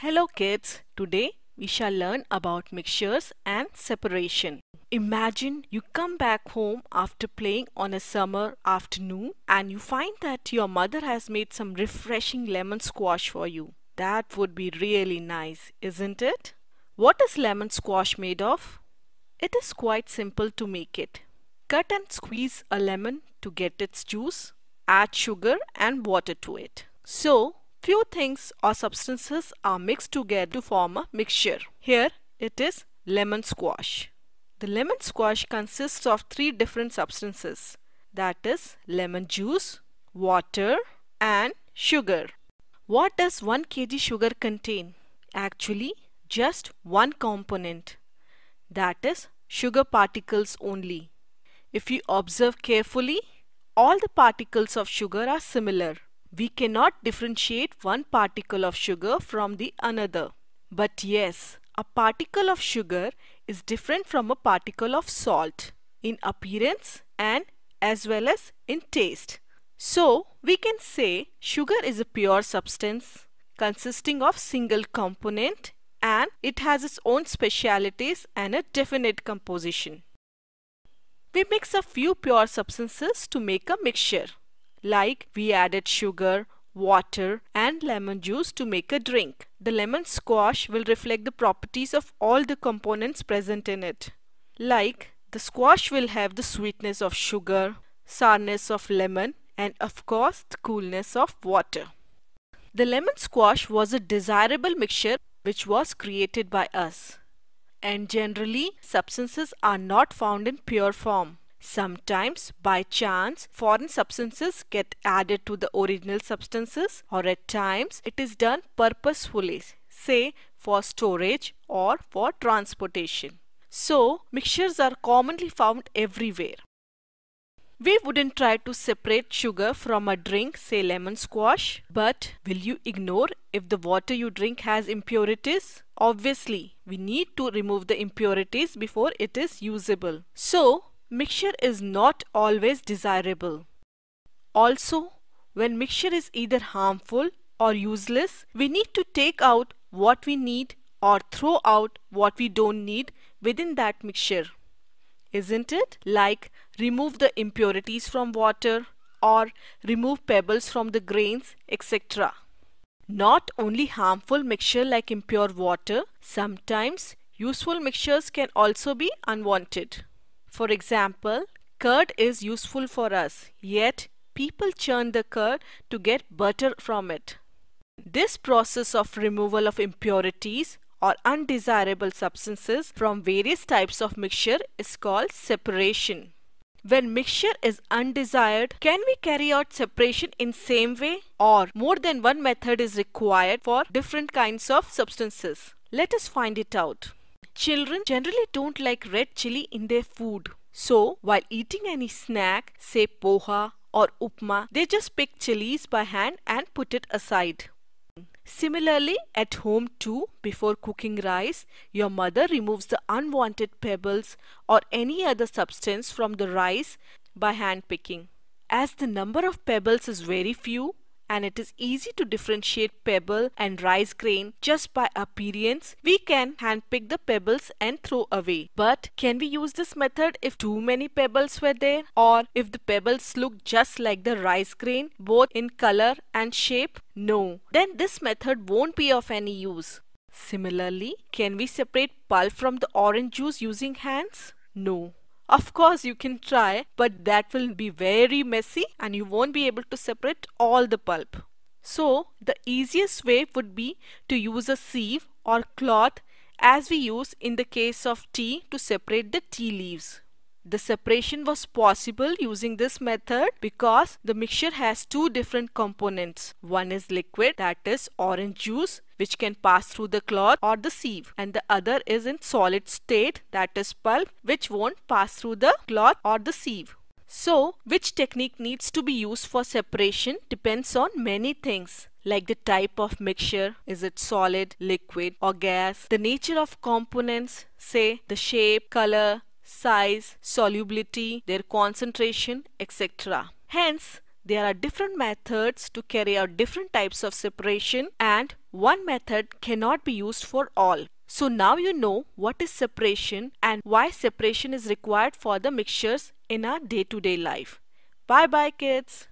Hello kids, today we shall learn about mixtures and separation. Imagine you come back home after playing on a summer afternoon and you find that your mother has made some refreshing lemon squash for you. That would be really nice, isn't it? What is lemon squash made of? It is quite simple to make it. Cut and squeeze a lemon to get its juice. Add sugar and water to it. So, few things or substances are mixed together to form a mixture. Here it is lemon squash. The lemon squash consists of three different substances that is lemon juice, water and sugar. What does 1 kg sugar contain? Actually just one component that is sugar particles only. If you observe carefully all the particles of sugar are similar we cannot differentiate one particle of sugar from the another. But yes, a particle of sugar is different from a particle of salt in appearance and as well as in taste. So, we can say sugar is a pure substance consisting of single component and it has its own specialities and a definite composition. We mix a few pure substances to make a mixture like we added sugar, water and lemon juice to make a drink. The lemon squash will reflect the properties of all the components present in it. Like the squash will have the sweetness of sugar, sourness of lemon and of course the coolness of water. The lemon squash was a desirable mixture which was created by us. And generally substances are not found in pure form. Sometimes, by chance, foreign substances get added to the original substances, or at times, it is done purposefully, say for storage or for transportation. So, mixtures are commonly found everywhere. We wouldn't try to separate sugar from a drink, say lemon squash, but will you ignore if the water you drink has impurities? Obviously, we need to remove the impurities before it is usable. So, mixture is not always desirable. Also, when mixture is either harmful or useless, we need to take out what we need or throw out what we don't need within that mixture. Isn't it? Like remove the impurities from water or remove pebbles from the grains, etc. Not only harmful mixture like impure water, sometimes useful mixtures can also be unwanted. For example, curd is useful for us, yet people churn the curd to get butter from it. This process of removal of impurities or undesirable substances from various types of mixture is called separation. When mixture is undesired, can we carry out separation in same way or more than one method is required for different kinds of substances? Let us find it out. Children generally don't like red chili in their food. So, while eating any snack, say poha or upma, they just pick chilies by hand and put it aside. Similarly, at home too, before cooking rice, your mother removes the unwanted pebbles or any other substance from the rice by hand picking. As the number of pebbles is very few, and it is easy to differentiate pebble and rice grain just by appearance. We can handpick the pebbles and throw away. But can we use this method if too many pebbles were there or if the pebbles look just like the rice grain both in color and shape? No. Then this method won't be of any use. Similarly, can we separate pulp from the orange juice using hands? No. Of course you can try but that will be very messy and you won't be able to separate all the pulp. So the easiest way would be to use a sieve or cloth as we use in the case of tea to separate the tea leaves. The separation was possible using this method because the mixture has two different components. One is liquid that is orange juice which can pass through the cloth or the sieve and the other is in solid state that is pulp which won't pass through the cloth or the sieve. So which technique needs to be used for separation depends on many things like the type of mixture is it solid liquid or gas the nature of components say the shape color size, solubility, their concentration, etc. Hence, there are different methods to carry out different types of separation and one method cannot be used for all. So now you know what is separation and why separation is required for the mixtures in our day-to-day -day life. Bye bye kids.